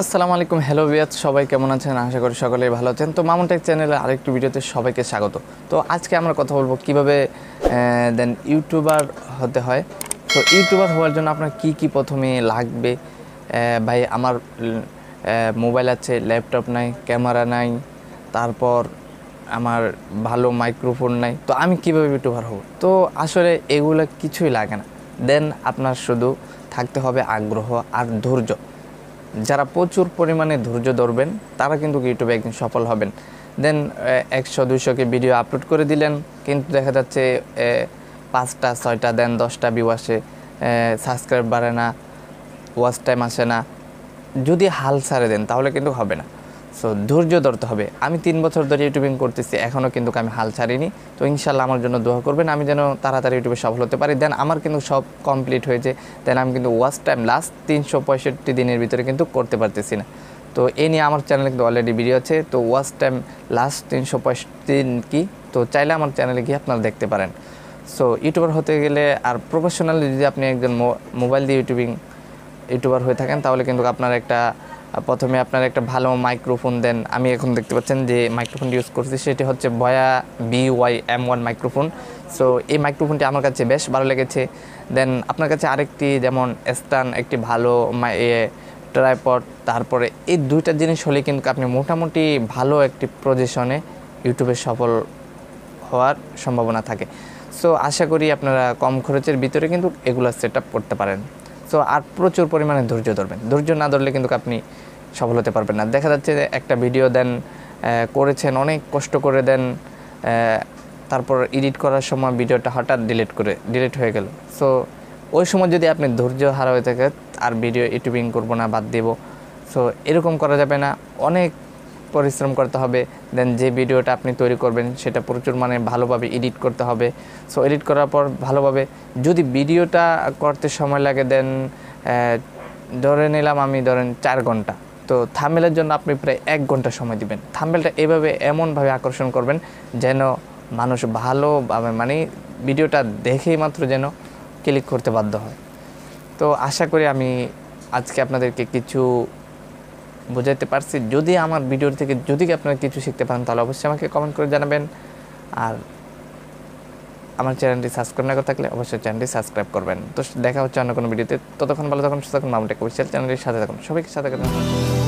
আসসালামু আলাইকুম হ্যালো বিয়াত সবাই কেমন আছেন আশা করি সকলেই ভালো আছেন তো মামুন টেক চ্যানেলে আরেকটি ভিডিওতে সবাইকে স্বাগত তো আজকে আমরা কথা বলবো কিভাবে দেন ইউটিউবার হতে হয় তো ইউটিউবার হওয়ার জন্য আপনার কি কি প্রথমে লাগবে ভাই আমার মোবাইল আছে ল্যাপটপ নাই ক্যামেরা নাই তারপর আমার ভালো মাইক্রোফোন নাই তো আমি কিভাবে ইউটিউবার হব তো আসলে এগুলো কিছুই লাগে না দেন আপনার শুধু থাকতে হবে আগ্রহ আর ধৈর্য যারা প্রচুর পরিমাণে ধৈর্য ধরবেন তারা কিন্তু ইউটিউবে একদিন সফল হবেন দেন একশো দুইশোকে ভিডিও আপলোড করে দিলেন কিন্তু দেখা যাচ্ছে পাঁচটা ছয়টা দেন দশটা ভিউ আসে সাবস্ক্রাইব বাড়ে না ওয়াচ টাইম আসে না যদি হাল ছাড়ে দেন তাহলে কিন্তু হবে না সো ধৈর্য ধরতে হবে আমি তিন বছর ধরে ইউটিউবিং করতেছি এখনও কিন্তু আমি হাল ছাড়িনি তো ইনশাল্লাহ আমার জন্য দোয়া করবেন আমি যেন তাড়াতাড়ি ইউটিউবে সফল হতে পারি দেন আমার কিন্তু সব কমপ্লিট হয়েছে দেন আমি কিন্তু ওয়াচ টাইম লাস্ট তিনশো পঁয়ষট্টি দিনের ভিতরে কিন্তু করতে পারতেছি না তো এ নিয়ে আমার চ্যানেলে কিন্তু অলরেডি ভিডিও আছে তো ওয়াচ টাইম লাস্ট তিনশো পঁয়ষট্টি দিন কি তো চাইলে আমার চ্যানেলে গিয়ে আপনারা দেখতে পারেন সো ইউটিউবার হতে গেলে আর প্রফেশনালি যদি আপনি একজন মোবাইল দিয়ে ইউটিউবিং ইউটিউবার হয়ে থাকেন তাহলে কিন্তু আপনার একটা প্রথমে আপনার একটা ভালো মাইক্রোফোন দেন আমি এখন দেখতে পাচ্ছেন যে মাইক্রোফোন ইউজ করছি সেটি হচ্ছে Boya B Y M one microphone so এই মাইক্রোফোনটি আমার কাছে বেশ ভালো লেগেছে দেন আপনার কাছে আরেকটি যেমন স্টান একটি ভালো ট্রাইপড তারপরে এই দুইটা জিনিস হলে কিন্তু আপনি মোটামুটি ভালো একটি প্রজেশনে ইউটিউবে সফল হওয়ার সম্ভাবনা থাকে সো আশা করি আপনারা কম খরচের ভিতরে কিন্তু এগুলো সেট করতে পারেন সো আর প্রচুর পরিমাণে ধৈর্য ধরবেন ধৈর্য না ধরলে কিন্তু আপনি সফল হতে পারবেন না দেখা যাচ্ছে যে একটা ভিডিও দেন করেছেন অনেক কষ্ট করে দেন তারপর এডিট করার সময় ভিডিওটা হঠাৎ ডিলিট করে ডিলিট হয়ে গেল সো ওই সময় যদি আপনি ধৈর্য হারা হয়ে থাকে আর ভিডিও ইউটিউবিং করবো না বাদ দেব সো এরকম করা যাবে না অনেক পরিশ্রম করতে হবে দেন যে ভিডিওটা আপনি তৈরি করবেন সেটা প্রচুর মানে ভালোভাবে এডিট করতে হবে সো এডিট করার পর ভালোভাবে যদি ভিডিওটা করতে সময় লাগে দেন ধরে নিলাম আমি ধরেন চার ঘন্টা তো থামেলের জন্য আপনি প্রায় এক ঘন্টা সময় দিবেন থামেলটা এভাবে এমনভাবে আকর্ষণ করবেন যেন মানুষ ভালো মানে ভিডিওটা দেখেই মাত্র যেন ক্লিক করতে বাধ্য হয় তো আশা করি আমি আজকে আপনাদেরকে কিছু বোঝাতে পারছি যদি আমার ভিডিওর থেকে যদি আপনারা কিছু শিখতে পারেন তাহলে অবশ্যই আমাকে কমেন্ট করে জানাবেন আর আমার চ্যানেলটি সাবস্ক্রাইব না করে থাকলে অবশ্যই চ্যানেলটি সাবস্ক্রাইব করবেন তো দেখা হচ্ছে অন্য কোনো ভিডিওতে ততক্ষণ ভালো থাকুন সুতরাং মামুন টেক অফিসিয়াল চ্যানেলের সাথে থাকুন সবাইকে সাথে থাকুন